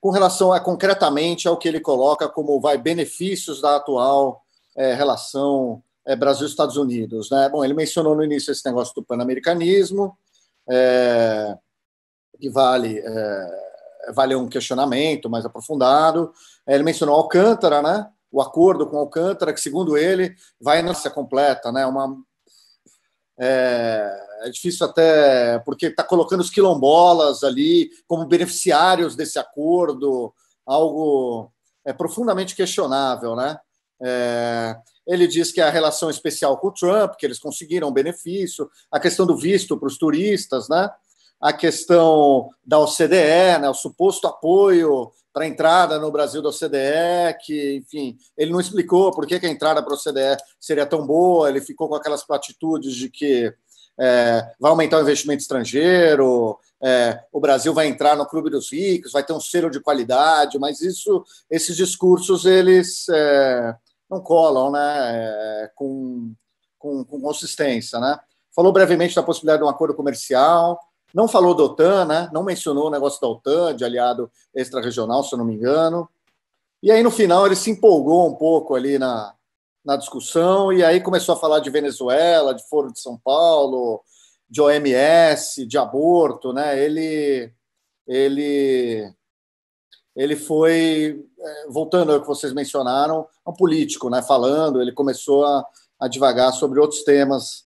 com relação a concretamente ao que ele coloca como vai benefícios da atual é, relação é, Brasil-Estados Unidos. Né? Bom, ele mencionou no início esse negócio do panamericanismo, é, que vale vale um questionamento mais aprofundado. Ele mencionou Alcântara, né? O acordo com Alcântara, que segundo ele vai nessa completa, né? Uma é, é difícil até porque está colocando os quilombolas ali como beneficiários desse acordo, algo é profundamente questionável, né? É, ele diz que a relação especial com o Trump, que eles conseguiram benefício, a questão do visto para os turistas, né? A questão da OCDE, né? o suposto apoio para a entrada no Brasil da OCDE, que, enfim, ele não explicou por que, que a entrada para a OCDE seria tão boa, ele ficou com aquelas platitudes de que é, vai aumentar o investimento estrangeiro, é, o Brasil vai entrar no clube dos ricos, vai ter um selo de qualidade, mas isso, esses discursos eles é, não colam, né, é, com, com, com, consistência, né? Falou brevemente da possibilidade de um acordo comercial, não falou da OTAN, né? Não mencionou o negócio da OTAN, de aliado extra-regional, se eu não me engano. E aí, no final, ele se empolgou um pouco ali na, na discussão, e aí começou a falar de Venezuela, de Foro de São Paulo, de OMS, de aborto, né? Ele, ele, ele foi, é, voltando ao que vocês mencionaram, um político, né? Falando, ele começou a, a divagar sobre outros temas